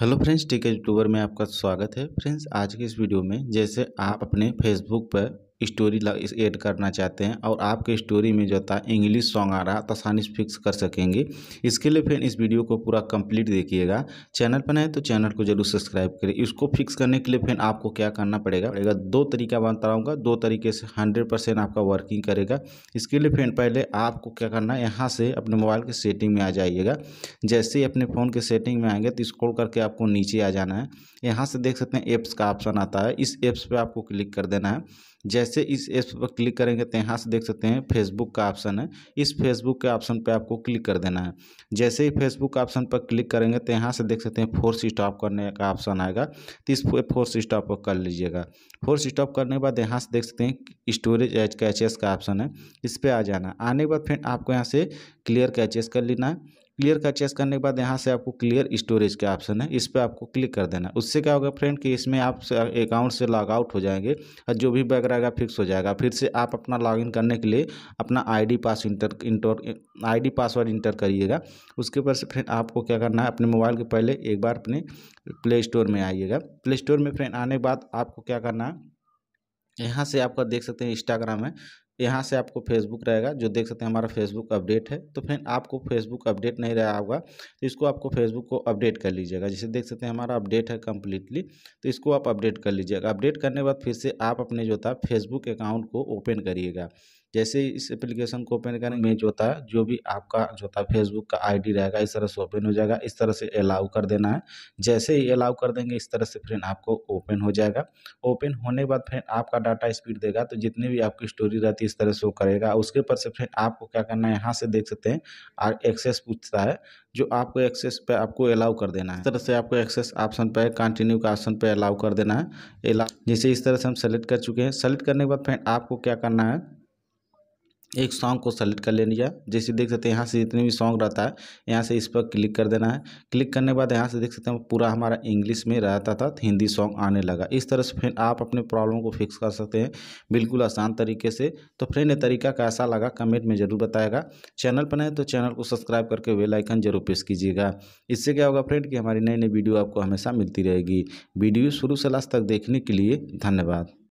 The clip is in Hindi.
हेलो फ्रेंड्स टीके यूट्यूबर में आपका स्वागत है फ्रेंड्स आज की इस वीडियो में जैसे आप अपने फेसबुक पर स्टोरी ऐड करना चाहते हैं और आपके स्टोरी में जो था इंग्लिश सॉन्ग आ रहा तो आसानी से फिक्स कर सकेंगे इसके लिए फिर इस वीडियो को पूरा कंप्लीट देखिएगा चैनल पर नए तो चैनल को जरूर सब्सक्राइब करें इसको फिक्स करने के लिए फिर आपको क्या करना पड़ेगा पड़ेगा दो तरीका बताऊँगा दो तरीके से हंड्रेड परसेंट आपका वर्किंग करेगा इसके लिए फिर पहले आपको क्या करना है यहाँ से अपने मोबाइल के सेटिंग में आ जाइएगा जैसे ही अपने फ़ोन के सेटिंग में आएंगे तो इसको करके आपको नीचे आ जाना है यहाँ से देख सकते हैं ऐप्स का ऑप्शन आता है इस एप्स पर आपको क्लिक कर देना है जैसे जैसे इस ऐप पर क्लिक करेंगे तो यहाँ से देख सकते हैं फेसबुक का ऑप्शन है इस फेसबुक के ऑप्शन पर आपको क्लिक कर देना है जैसे ही फेसबुक ऑप्शन पर क्लिक करेंगे तो यहाँ से देख सकते हैं फोर्स स्टॉप करने का ऑप्शन आएगा तो इस फोर्स स्टॉप पर कर लीजिएगा फोर्स स्टॉप करने के बाद यहाँ से देख सकते हैं स्टोरेज एच कैचेस का ऑप्शन है इस पर आ जाना आने के बाद फिर आपको यहाँ से क्लियर कैचेस कर लेना है क्लियर का चेस करने के बाद यहाँ से आपको क्लियर स्टोरेज का ऑप्शन है इस पर आपको क्लिक कर देना उससे क्या होगा फ्रेंड कि इसमें आप अकाउंट से लॉग आउट हो जाएंगे और जो भी बैग रहेगा फिक्स हो जाएगा फिर से आप अपना लॉगिन करने के लिए अपना ID pass enter enter the password enter करिएगा उसके ऊपर से फ्रेंड आपको क्या करना है अपने मोबाइल के पहले एक बार अपने प्ले स्टोर में आइएगा प्ले स्टोर में फ्रेंड आने के बाद आपको क्या करना है यहाँ से आपका देख सकते हैं इंस्टाग्राम है यहाँ से आपको फेसबुक रहेगा जो देख सकते हैं हमारा फेसबुक अपडेट है तो फ्रेंड आपको फेसबुक अपडेट नहीं रहा होगा तो इसको आपको फेसबुक को अपडेट कर लीजिएगा जैसे देख सकते हैं हमारा अपडेट है कम्प्लीटली तो इसको आप अपडेट कर लीजिएगा अपडेट करने के बाद फिर से आप अपने जो था फेसबुक अकाउंट को ओपन करिएगा जैसे ही इस एप्लीकेशन को ओपन करेंगे हम्म। जो होता है जो भी आपका जो होता है फेसबुक का आईडी रहेगा इस तरह से ओपन हो जाएगा इस तरह से अलाउ कर देना है जैसे ही अलाउ कर देंगे इस तरह से फ्रेंड आपको ओपन हो जाएगा ओपन होने के बाद फ्रेंड आपका डाटा स्पीड देगा तो जितनी भी आपकी स्टोरी रहती है इस तरह से वो करेगा उसके ऊपर से फ्रेंड आपको क्या करना है यहाँ से देख सकते हैं और एक्सेस पूछता है जो आपको एक्सेस पे आपको अलाउ कर देना है इस तरह से आपको एक्सेस ऑप्शन पे कंटिन्यू का ऑप्शन पे अलाउ कर देना है जैसे इस तरह से हम सेलेक्ट कर चुके हैं सेलेक्ट करने के बाद फ्रेंड आपको क्या करना है एक सॉन्ग को सेलेक्ट कर ले लिया जैसे देख सकते हैं यहाँ से जितने भी सॉन्ग रहता है यहाँ से इस पर क्लिक कर देना है क्लिक करने के बाद यहाँ से देख सकते हैं पूरा हमारा इंग्लिश में रहता था हिंदी सॉन्ग आने लगा इस तरह से फ्रेंड आप अपने प्रॉब्लम को फिक्स कर सकते हैं बिल्कुल आसान तरीके से तो फ्रेंड ये तरीका कैसा लगा कमेंट में ज़रूर बताएगा चैनल पर नए तो चैनल को सब्सक्राइब करके वेलाइकन जरूर प्रेस कीजिएगा इससे क्या होगा फ्रेंड कि हमारी नई नई वीडियो आपको हमेशा मिलती रहेगी वीडियो शुरू से लास्ट तक देखने के लिए धन्यवाद